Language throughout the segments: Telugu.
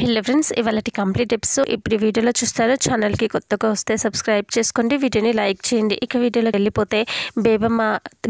హలో ఫ్రెండ్స్ ఇవాళ కంప్లీట్ ఎపిసోడ్ ఇప్పుడు వీడియోలో చూస్తారో ఛానల్కి కొత్తగా వస్తే సబ్స్క్రైబ్ చేసుకోండి వీడియోని లైక్ చేయండి ఇక వీడియోలోకి వెళ్ళిపోతే బేబమ్మ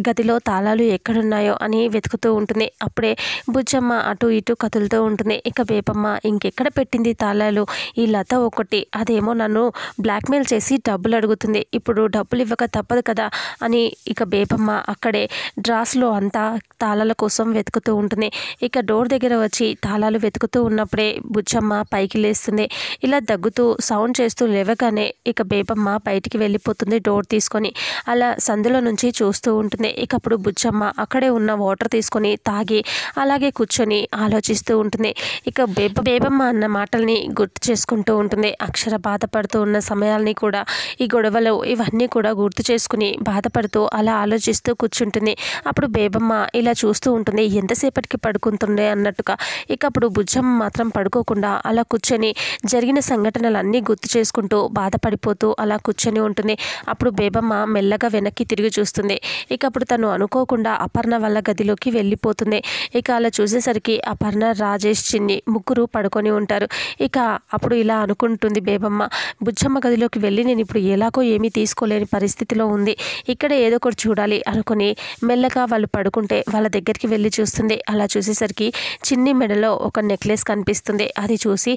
గదిలో తాళాలు ఎక్కడున్నాయో అని వెతుకుతూ ఉంటుంది అప్పుడే బుజ్జమ్మ అటు ఇటు కదులుతూ ఉంటుంది ఇక బేబమ్మ ఇంకెక్కడ పెట్టింది తాళాలు ఈ లత ఒకటి అదేమో నన్ను బ్లాక్మెయిల్ చేసి డబ్బులు అడుగుతుంది ఇప్పుడు డబ్బులు ఇవ్వక తప్పదు కదా అని ఇక బేబమ్మ అక్కడే డ్రాస్లో అంతా తాళాల కోసం వెతుకుతూ ఉంటుంది ఇక డోర్ దగ్గర వచ్చి తాళాలు వెతుకుతూ ఉన్నప్పుడే బుజ్జ బేబచ్చమ్మ పైకి లేస్తుంది ఇలా దగ్గుతూ సౌండ్ చేస్తూ లేవగానే ఇక బేబమ్మ బయటికి వెళ్ళిపోతుంది డోర్ తీసుకొని అలా సందులో నుంచి చూస్తూ ఉంటుంది ఇక అప్పుడు బుజ్జమ్మ అక్కడే ఉన్న వాటర్ తీసుకొని తాగి అలాగే కూర్చొని ఆలోచిస్తూ ఉంటుంది ఇక బేబ బేబమ్మ అన్న మాటల్ని గుర్తు చేసుకుంటూ ఉంటుంది అక్షర బాధపడుతూ ఉన్న సమయాల్ని కూడా ఈ గొడవలు ఇవన్నీ కూడా గుర్తు చేసుకుని బాధపడుతూ అలా ఆలోచిస్తూ కూర్చుంటుంది అప్పుడు బేబమ్మ ఇలా చూస్తూ ఉంటుంది ఎంతసేపటికి పడుకుంటుండే అన్నట్టుగా ఇక అప్పుడు బుజ్జమ్మ మాత్రం పడుకోకుండా అలా అలా కూర్చొని జరిగిన సంఘటనలన్నీ గుర్తు చేసుకుంటూ బాధపడిపోతూ అలా కూర్చొని ఉంటుంది అప్పుడు బేబమ్మ మెల్లగా వెనక్కి తిరిగి చూస్తుంది ఇక అప్పుడు తను అనుకోకుండా అపర్ణ వల్ల గదిలోకి వెళ్ళిపోతుంది ఇక అలా చూసేసరికి అపర్ణ రాజేష్ చిన్ని ముగ్గురు పడుకొని ఉంటారు ఇక అప్పుడు ఇలా అనుకుంటుంది బేబమ్మ బుజ్జమ్మ గదిలోకి వెళ్ళి నేను ఇప్పుడు ఎలాగో ఏమీ తీసుకోలేని పరిస్థితిలో ఉంది ఇక్కడ ఏదో ఒకటి చూడాలి అనుకుని మెల్లగా వాళ్ళు పడుకుంటే వాళ్ళ దగ్గరికి వెళ్ళి చూస్తుంది అలా చూసేసరికి చిన్ని మెడలో ఒక నెక్లెస్ కనిపిస్తుంది అది చూసి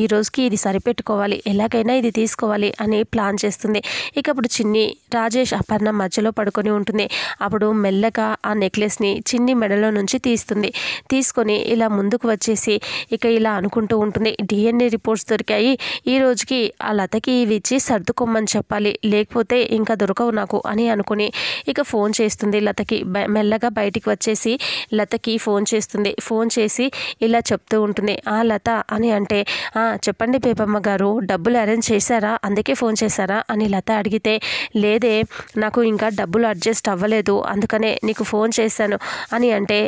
ఈ రోజుకి ఇది సరిపెట్టుకోవాలి ఎలాగైనా ఇది తీసుకోవాలి అని ప్లాన్ చేస్తుంది ఇక అప్పుడు చిన్ని రాజేష్ అపర్ణ మధ్యలో పడుకొని ఉంటుంది అప్పుడు మెల్లగా ఆ నెక్లెస్ని చిన్ని మెడలో నుంచి తీస్తుంది తీసుకొని ఇలా ముందుకు వచ్చేసి ఇక ఇలా అనుకుంటూ ఉంటుంది డిఎన్ఏ రిపోర్ట్స్ దొరికాయి ఈ రోజుకి ఆ లతకి ఇవి ఇచ్చి సర్దుకోమని చెప్పాలి లేకపోతే ఇంకా దొరకవు నాకు అని అనుకుని ఇక ఫోన్ చేస్తుంది లతకి మెల్లగా బయటికి వచ్చేసి లతకి ఫోన్ చేస్తుంది ఫోన్ చేసి ఇలా చెప్తూ ఉంటుంది ఆ లత అని అంటే చెప్పండి పేపమ్మ గారు డబ్బులు అరేంజ్ చేశారా అందుకే ఫోన్ చేశారా అని లత అడిగితే లేదే నాకు ఇంకా డబ్బులు అడ్జస్ట్ అవ్వలేదు అందుకనే నీకు ఫోన్ చేశాను అని అంటే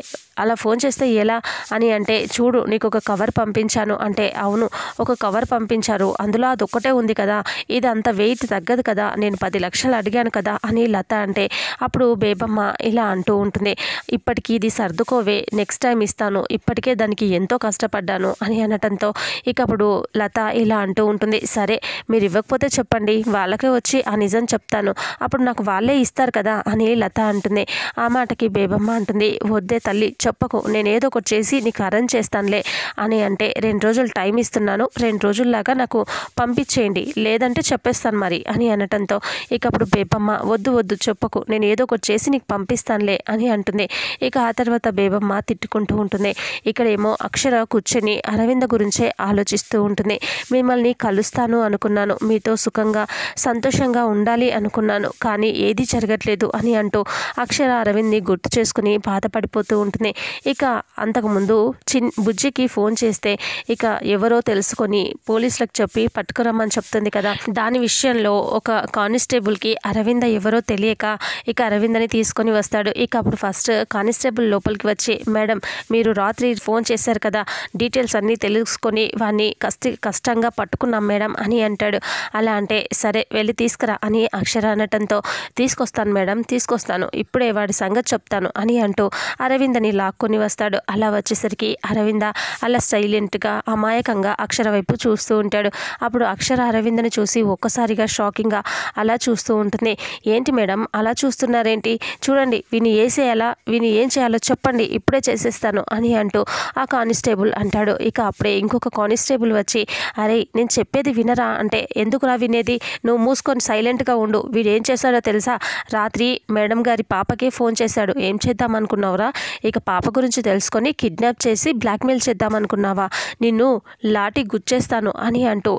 అలా ఫోన్ చేస్తే ఎలా అని అంటే చూడు నీకు ఒక కవర్ పంపించాను అంటే అవును ఒక కవర్ పంపించారు అందులో అదొక్కటే ఉంది కదా ఇది అంత వెయిట్ తగ్గదు కదా నేను పది లక్షలు అడిగాను కదా అని లత అంటే అప్పుడు బేబమ్మ ఇలా అంటూ ఉంటుంది ఇప్పటికీ ఇది సర్దుకోవే నెక్స్ట్ టైం ఇస్తాను ఇప్పటికే దానికి ఎంతో కష్టపడ్డాను అని అనటంతో ఇక అప్పుడు లత ఇలా అంటూ ఉంటుంది సరే మీరు ఇవ్వకపోతే చెప్పండి వాళ్ళకే వచ్చి ఆ నిజం చెప్తాను అప్పుడు నాకు వాళ్ళే ఇస్తారు కదా అని లత అంటుంది ఆ మాటకి బేబమ్మ అంటుంది వద్దే తల్లి చెప్పకు ఏదో ఒకటి చేసి నీకు అరేంజ్ చేస్తానులే అని అంటే రెండు రోజులు టైం ఇస్తున్నాను రెండు రోజుల్లాగా నాకు పంపించేయండి లేదంటే చెప్పేస్తాను మరి అని అనటంతో ఇక అప్పుడు బేబమ్మ వద్దు వద్దు చెప్పకు నేను ఏదో ఒకటి చేసి నీకు పంపిస్తానులే అని అంటుంది ఇక ఆ తర్వాత బేబమ్మ తిట్టుకుంటూ ఉంటుంది ఇక్కడేమో అక్షర కూర్చొని అరవింద గురించే ఆలోచిస్తూ ఉంటుంది మిమ్మల్ని కలుస్తాను అనుకున్నాను మీతో సుఖంగా సంతోషంగా ఉండాలి అనుకున్నాను కానీ ఏది జరగట్లేదు అని అంటూ అక్షర అరవింద్ని గుర్తు చేసుకుని బాధపడిపోతూ ఉంటుంది ఇక అంతకుముందు చిన్ బుజ్జికి ఫోన్ చేస్తే ఇక ఎవరో తెలుసుకొని పోలీసులకు చెప్పి పట్టుకురమ్మని చెప్తుంది కదా దాని విషయంలో ఒక కానిస్టేబుల్కి అరవింద ఎవరో తెలియక ఇక అరవిందని తీసుకొని వస్తాడు ఇక అప్పుడు ఫస్ట్ కానిస్టేబుల్ లోపలికి వచ్చి మేడం మీరు రాత్రి ఫోన్ చేశారు కదా డీటెయిల్స్ అన్నీ తెలుసుకొని వాడిని కష్ట కష్టంగా పట్టుకున్నాం మేడం అని అంటాడు అలా అంటే సరే వెళ్ళి తీసుకురా అని అక్షర అనటంతో తీసుకొస్తాను మేడం తీసుకొస్తాను ఇప్పుడే వాడి సంగతి చెప్తాను అని అంటూ అరవిందని లా లాక్కొని వస్తాడు అలా వచ్చేసరికి అరవింద అలా సైలెంట్గా అమాయకంగా అక్షర వైపు చూస్తూ ఉంటాడు అప్పుడు అక్షర అరవిందని చూసి ఒక్కసారిగా షాకింగ్గా అలా చూస్తూ ఉంటుంది ఏంటి మేడం అలా చూస్తున్నారేంటి చూడండి విని వేసేయాలా విని ఏం చేయాలో చెప్పండి ఇప్పుడే చేసేస్తాను అని అంటూ ఆ కానిస్టేబుల్ అంటాడు ఇక అప్పుడే ఇంకొక కానిస్టేబుల్ వచ్చి అరే నేను చెప్పేది వినరా అంటే ఎందుకురా వినేది నువ్వు మూసుకొని సైలెంట్గా ఉండు వీడు ఏం చేశాడో తెలుసా రాత్రి మేడం గారి పాపకే ఫోన్ చేశాడు ఏం చేద్దాం అనుకున్నావురా ఇక పాప పాప గురించి తెలుసుకొని కిడ్నాప్ చేసి బ్లాక్మెయిల్ చేద్దామనుకున్నావా నిన్ను లాటి గుచ్చేస్తాను అని అంటూ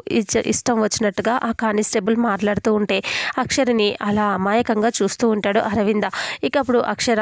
ఇష్టం వచ్చినట్టుగా ఆ కానిస్టేబుల్ మాట్లాడుతూ ఉంటే అక్షరిని అలా అమాయకంగా చూస్తూ ఉంటాడు అరవింద ఇక అప్పుడు అక్షర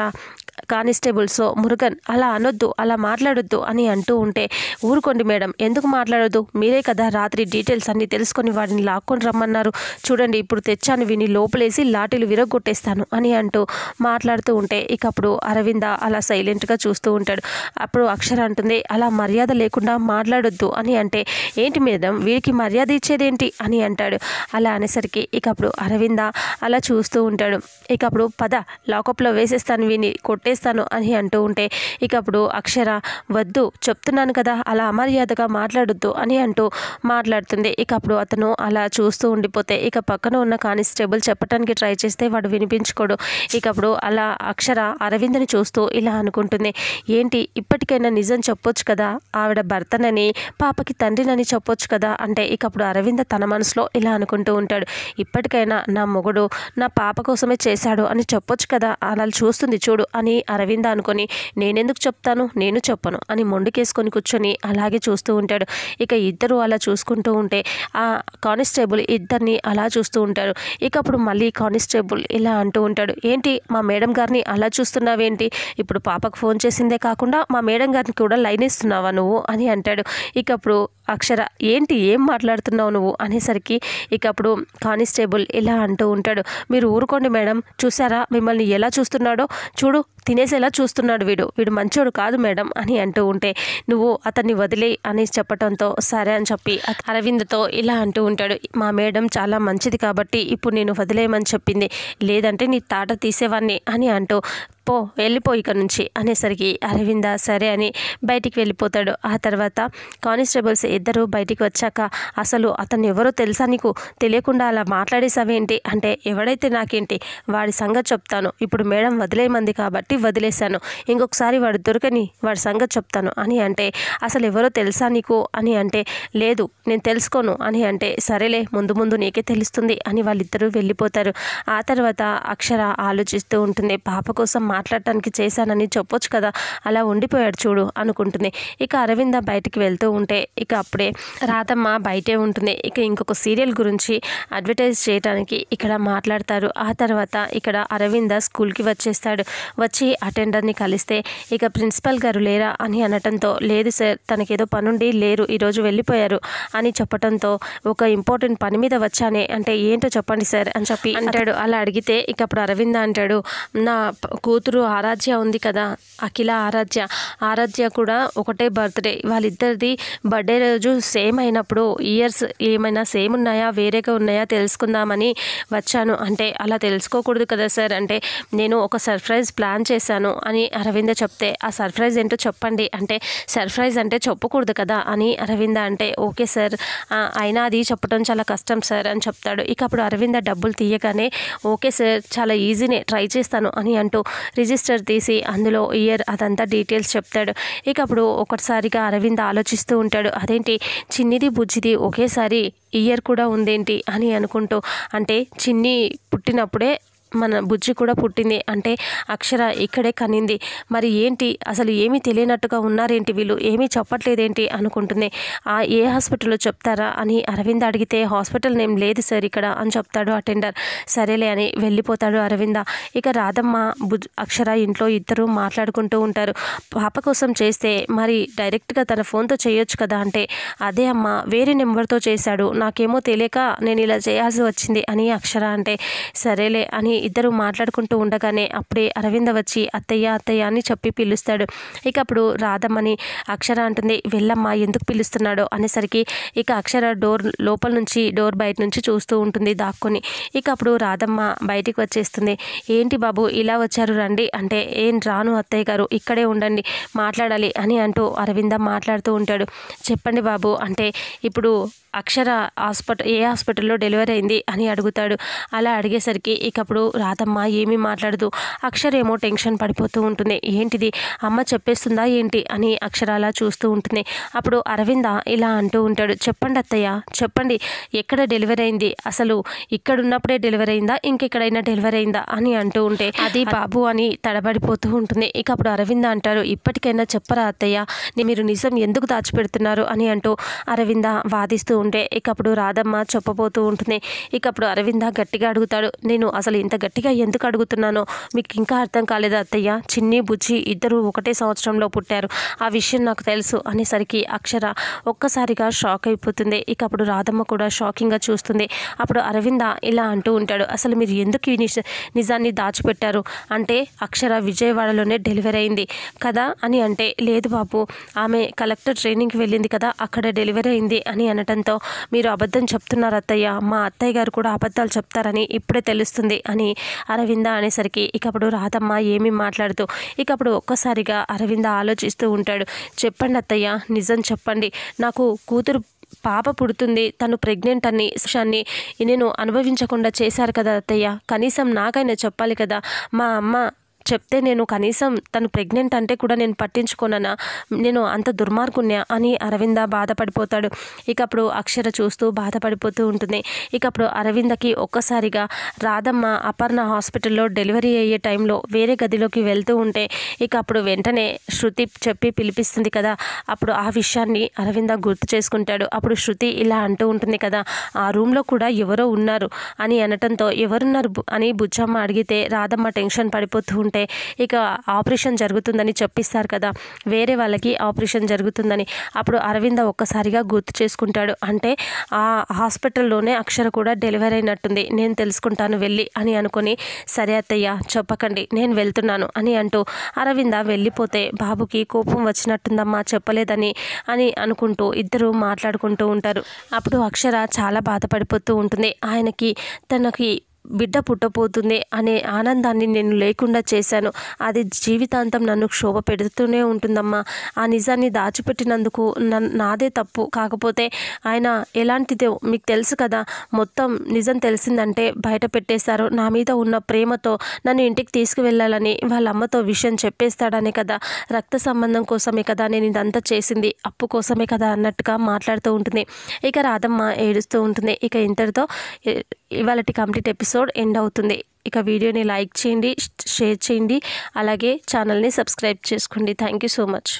కానిస్టేబుల్స్ మురుగన్ అలా అనొద్దు అలా మాట్లాడొద్దు అని అంటూ ఉంటే ఊరుకోండి మేడం ఎందుకు మాట్లాడొద్దు మీరే కదా రాత్రి డీటెయిల్స్ అన్నీ తెలుసుకొని వాడిని లాక్కొని రమ్మన్నారు చూడండి ఇప్పుడు తెచ్చాను విని లోపలేసి లాఠీలు విరగొట్టేస్తాను అని అంటూ మాట్లాడుతూ ఉంటే ఇకప్పుడు అరవింద అలా సైలెంట్గా చూస్తూ ఉంటాడు అప్పుడు అక్షర అంటుంది అలా మర్యాద లేకుండా మాట్లాడొద్దు అని అంటే ఏంటి మేడం వీరికి మర్యాద ఇచ్చేదేంటి అని అంటాడు అలా అనేసరికి ఇక అప్పుడు అరవింద అలా చూస్తూ ఉంటాడు ఇక అప్పుడు పద లాకప్లో వేసేస్తాను విని కొట్టేస్తాను అని అంటూ ఉంటే ఇక అప్పుడు అక్షర వద్దు చెప్తున్నాను కదా అలా అమర్యాదగా మాట్లాడొద్దు అని అంటూ మాట్లాడుతుంది ఇక అప్పుడు అతను అలా చూస్తూ ఉండిపోతే ఇక పక్కన ఉన్న కానిస్టేబుల్ చెప్పడానికి ట్రై చేస్తే వాడు వినిపించుకోడు ఇక అప్పుడు అలా అక్షర అరవిందని చూస్తూ ఇలా అనుకుంటుంది వెంటనే ఏంటి ఇప్పటికైనా నిజం చెప్పొచ్చు కదా ఆవిడ భర్తనని పాపకి తండ్రినని చెప్పొచ్చు కదా అంటే ఇక అప్పుడు అరవింద తన మనసులో ఇలా అనుకుంటూ ఉంటాడు ఇప్పటికైనా నా మొగుడు నా పాప కోసమే చేశాడు అని చెప్పొచ్చు కదా అలా చూస్తుంది చూడు అని అరవింద అనుకొని నేనెందుకు చెప్తాను నేను చెప్పను అని మొండుకేసుకొని కూర్చొని అలాగే చూస్తూ ఉంటాడు ఇక ఇద్దరు అలా చూసుకుంటూ ఉంటే ఆ కానిస్టేబుల్ ఇద్దరిని అలా చూస్తూ ఉంటారు ఇక అప్పుడు మళ్ళీ కానిస్టేబుల్ ఇలా అంటూ ఉంటాడు ఏంటి మా మేడం గారిని అలా చూస్తున్నావేంటి ఇప్పుడు పాపకు ఫోన్ చేసిందే కాకుండా మా మేడం గారిని కూడా లైన్ ఇస్తున్నావా నువ్వు అని అంటాడు ఇక అప్పుడు అక్షర ఏంటి ఏం మాట్లాడుతున్నావు నువ్వు అనేసరికి ఇక అప్పుడు కానిస్టేబుల్ ఇలా అంటూ ఉంటాడు మీరు ఊరుకోండి మేడం చూసారా మిమ్మల్ని ఎలా చూస్తున్నాడో చూడు తినేసేలా చూస్తున్నాడు వీడు వీడు మంచోడు కాదు మేడం అని అంటూ ఉంటే నువ్వు అతన్ని వదిలే అని చెప్పడంతో సరే అని చెప్పి అరవింద్తో ఇలా అంటూ ఉంటాడు మా మేడం చాలా మంచిది కాబట్టి ఇప్పుడు నేను వదిలేయమని చెప్పింది లేదంటే నీ తాట తీసేవాడిని అని అంటూ పో వెళ్ళిపో ఇక్కడ నుంచి అనేసరికి అరవింద సరే అని బయటికి వెళ్ళిపోతాడు ఆ తర్వాత కానిస్టేబుల్స్ ఇద్దరు బయటికి వచ్చాక అసలు అతను ఎవరో తెలుసా నీకు తెలియకుండా అలా మాట్లాడేసావేంటి అంటే ఎవడైతే నాకేంటి వాడి సంగతి చెప్తాను ఇప్పుడు మేడం వదిలేమంది కాబట్టి వదిలేశాను ఇంకొకసారి వాడు దొరకని వాడి సంగతి చెప్తాను అని అంటే అసలు ఎవరో తెలుసా నీకు అని అంటే లేదు నేను తెలుసుకోను అని అంటే సరేలే ముందు ముందు నీకే తెలుస్తుంది అని వాళ్ళిద్దరూ వెళ్ళిపోతారు ఆ తర్వాత అక్షర ఆలోచిస్తూ ఉంటుంది పాప కోసం మాట్లాడటానికి చేశానని చెప్పొచ్చు కదా అలా ఉండిపోయాడు చూడు అనుకుంటుంది ఇక అరవింద బయటికి వెళ్తూ ఉంటే ఇక అప్పుడే రాధమ్మ బయటే ఉంటుంది ఇక ఇంకొక సీరియల్ గురించి అడ్వర్టైజ్ చేయడానికి ఇక్కడ మాట్లాడతారు ఆ తర్వాత ఇక్కడ అరవింద స్కూల్కి వచ్చేస్తాడు వచ్చి అటెండర్ని కలిస్తే ఇక ప్రిన్సిపల్ గారు లేరా అని అనటంతో లేదు సార్ తనకేదో పనుండి లేరు ఈరోజు వెళ్ళిపోయారు అని చెప్పడంతో ఒక ఇంపార్టెంట్ పని మీద వచ్చానే అంటే ఏంటో చెప్పండి సార్ అని చెప్పి అంటాడు అలా అడిగితే ఇక అప్పుడు అరవింద అంటాడు నా కూతురు కూతురు ఆరాధ్య ఉంది కదా అఖిల ఆరాధ్య ఆరాధ్య కూడా ఒకటే బర్త్డే వాళ్ళిద్దరిది బర్త్డే రోజు సేమ్ అయినప్పుడు ఇయర్స్ ఏమైనా సేమ్ ఉన్నాయా వేరేగా ఉన్నాయా తెలుసుకుందామని వచ్చాను అంటే అలా తెలుసుకోకూడదు కదా సార్ అంటే నేను ఒక సర్ప్రైజ్ ప్లాన్ చేశాను అని అరవింద చెప్తే ఆ సర్ప్రైజ్ ఏంటో చెప్పండి అంటే సర్ప్రైజ్ అంటే చెప్పకూడదు కదా అని అరవింద అంటే ఓకే సార్ అయినా అది చెప్పడం చాలా కష్టం సార్ అని చెప్తాడు ఇక అప్పుడు అరవింద డబ్బులు తీయగానే ఓకే సార్ చాలా ఈజీనే ట్రై చేస్తాను అని అంటూ రిజిస్టర్ తీసి అందులో ఇయర్ అదంతా డీటెయిల్స్ చెప్తాడు ఇక అప్పుడు ఒకటిసారిగా అరవింద్ ఆలోచిస్తూ ఉంటాడు అదేంటి చిన్నిది బుజ్జిది ఒకేసారి ఇయర్ కూడా ఉందేంటి అని అనుకుంటూ అంటే చిన్ని పుట్టినప్పుడే మన బుజ్జి కూడా పుట్టింది అంటే అక్షర ఇక్కడే కనింది మరి ఏంటి అసలు ఏమీ తెలియనట్టుగా ఉన్నారేంటి వీళ్ళు ఏమీ చెప్పట్లేదేంటి అనుకుంటుంది ఆ ఏ హాస్పిటల్లో చెప్తారా అని అరవింద్ అడిగితే హాస్పిటల్ నేమ్ లేదు సార్ ఇక్కడ అని చెప్తాడు అటెండర్ సరేలే అని వెళ్ళిపోతాడు అరవింద ఇక రాధమ్మ బుజ్ అక్షర ఇంట్లో ఇద్దరు మాట్లాడుకుంటూ ఉంటారు పాప కోసం చేస్తే మరి డైరెక్ట్గా తన ఫోన్తో చేయొచ్చు కదా అంటే అదే అమ్మ వేరే నెంబర్తో చేశాడు నాకేమో తెలియక నేను ఇలా చేయాల్సి వచ్చింది అని అక్షర అంటే సరేలే అని ఇద్దరు మాట్లాడుకుంటూ ఉండగానే అప్పుడే అరవింద వచ్చి అత్తయ్య అత్తయ్య అని చెప్పి పిలుస్తాడు ఇక అప్పుడు రాధమ్మని అక్షర అంటుంది వెళ్ళమ్మా ఎందుకు పిలుస్తున్నాడో అనేసరికి ఇక అక్షర డోర్ లోపల నుంచి డోర్ బయట నుంచి చూస్తూ ఉంటుంది దాక్కుని ఇక అప్పుడు రాధమ్మ బయటికి వచ్చేస్తుంది ఏంటి బాబు ఇలా వచ్చారు రండి అంటే ఏం రాను అత్తయ్య గారు ఇక్కడే ఉండండి మాట్లాడాలి అని అంటూ అరవింద మాట్లాడుతూ ఉంటాడు చెప్పండి బాబు అంటే ఇప్పుడు అక్షర హాస్పిటల్ ఏ హాస్పిటల్లో డెలివరీ అయింది అని అడుగుతాడు అలా అడిగేసరికి ఇకప్పుడు రాధమ్మ ఏమీ మాట్లాడదు అక్షరేమో టెన్షన్ పడిపోతూ ఉంటుంది ఏంటిది అమ్మ చెప్పేస్తుందా ఏంటి అని అక్షరాలా చూస్తూ ఉంటుంది అప్పుడు అరవింద ఇలా అంటూ ఉంటాడు చెప్పండి అత్తయ్య చెప్పండి ఎక్కడ డెలివరీ అయింది అసలు ఇక్కడున్నప్పుడే డెలివరీ అయిందా ఇంకెక్కడైనా డెలివరీ అయిందా అని అంటూ ఉంటే అది బాబు అని తడబడిపోతూ ఉంటుంది ఇక అప్పుడు అరవింద అంటారు ఇప్పటికైనా చెప్పరా అత్తయ్య మీరు నిజం ఎందుకు దాచిపెడుతున్నారు అని అంటూ అరవింద వాదిస్తూ ఉంటే ఇకప్పుడు రాధమ్మ చెప్పబోతూ ఉంటుంది ఇకప్పుడు అరవింద గట్టిగా అడుగుతాడు నేను అసలు ఇంత గట్టిగా ఎందుకు అడుగుతున్నానో మీకు ఇంకా అర్థం కాలేదు అత్తయ్య చిన్ని బుజ్జి ఇద్దరు ఒకటే సంవత్సరంలో పుట్టారు ఆ విషయం నాకు తెలుసు అనేసరికి అక్షర ఒక్కసారిగా షాక్ అయిపోతుంది ఇక అప్పుడు రాధమ్మ కూడా షాకింగ్గా చూస్తుంది అప్పుడు అరవింద ఇలా అంటూ ఉంటాడు అసలు మీరు ఎందుకు ఈ నిజాన్ని దాచిపెట్టారు అంటే అక్షర విజయవాడలోనే డెలివరీ అయింది కదా అని అంటే లేదు బాబు ఆమె కలెక్టర్ ట్రైనింగ్కి వెళ్ళింది కదా అక్కడ డెలివరీ అయింది అని అనటంతో మీరు అబద్ధం చెప్తున్నారు అత్తయ్య మా అత్తయ్య గారు కూడా అబద్ధాలు చెప్తారని ఇప్పుడే తెలుస్తుంది అని అరవింద అనేసరికి ఇకప్పుడు రాధమ్మ ఏమీ మాట్లాడుతూ ఇకప్పుడు ఒక్కసారిగా అరవింద ఆలోచిస్తూ ఉంటాడు చెప్పండి అత్తయ్య నిజం చెప్పండి నాకు కూతురు పాప పుడుతుంది తను ప్రెగ్నెంట్ అని విషయాన్ని నేను అనుభవించకుండా చేశారు కదా అత్తయ్య కనీసం నాకైనా చెప్పాలి కదా మా అమ్మ చెప్తే నేను కనీసం తను ప్రెగ్నెంట్ అంటే కూడా నేను పట్టించుకోనన్నా నేను అంత దుర్మార్గుణ్ణా అని అరవింద బాధపడిపోతాడు ఇక అప్పుడు అక్షర చూస్తూ బాధపడిపోతూ ఉంటుంది ఇక అప్పుడు అరవిందకి ఒక్కసారిగా రాధమ్మ అపర్ణ హాస్పిటల్లో డెలివరీ అయ్యే టైంలో వేరే గదిలోకి వెళ్తూ ఉంటే ఇక అప్పుడు వెంటనే శృతి చెప్పి పిలిపిస్తుంది కదా అప్పుడు ఆ విషయాన్ని అరవింద గుర్తు చేసుకుంటాడు అప్పుడు శృతి ఇలా అంటూ ఉంటుంది కదా ఆ రూమ్లో కూడా ఎవరో ఉన్నారు అని అనటంతో ఎవరున్నారు అని బుచ్చమ్మ అడిగితే రాధమ్మ టెన్షన్ పడిపోతూ ఉంటే అంటే ఇక ఆపరేషన్ జరుగుతుందని చెప్పిస్తారు కదా వేరే వాళ్ళకి ఆపరేషన్ జరుగుతుందని అప్పుడు అరవింద ఒక్కసారిగా గుర్తు చేసుకుంటాడు అంటే ఆ హాస్పిటల్లోనే అక్షర కూడా డెలివరీ అయినట్టుంది నేను తెలుసుకుంటాను వెళ్ళి అని అనుకుని సరే అత్తయ్య చెప్పకండి నేను వెళ్తున్నాను అని అంటూ అరవింద వెళ్ళిపోతే బాబుకి కోపం వచ్చినట్టుందమ్మా చెప్పలేదని అని అనుకుంటూ ఇద్దరు మాట్లాడుకుంటూ ఉంటారు అప్పుడు అక్షర చాలా బాధపడిపోతూ ఉంటుంది ఆయనకి తనకి బిడ్డ పుట్టపోతుంది అనే ఆనందాన్ని నేను లేకుండా చేశాను అది జీవితాంతం నన్ను క్షోభ పెడుతూనే ఉంటుందమ్మా ఆ నిజాన్ని దాచిపెట్టినందుకు నాదే తప్పు కాకపోతే ఆయన ఎలాంటిదో మీకు తెలుసు కదా మొత్తం నిజం తెలిసిందంటే బయట పెట్టేశారు నా మీద ఉన్న ప్రేమతో నన్ను ఇంటికి తీసుకువెళ్ళాలని వాళ్ళ అమ్మతో విషయం చెప్పేస్తాడనే కదా రక్త సంబంధం కోసమే కదా నేను ఇదంతా చేసింది అప్పు కోసమే కదా అన్నట్టుగా మాట్లాడుతూ ఉంటుంది ఇక రాధమ్మ ఏడుస్తూ ఉంటుంది ఇక ఇంతటితో ఇవాళటి కంప్లీట్ ఎపిసోడ్ ఎండ్ అవుతుంది ఇక వీడియోని లైక్ చేయండి షేర్ చేయండి అలాగే ఛానల్ని సబ్స్క్రైబ్ చేసుకోండి థ్యాంక్ యూ సో మచ్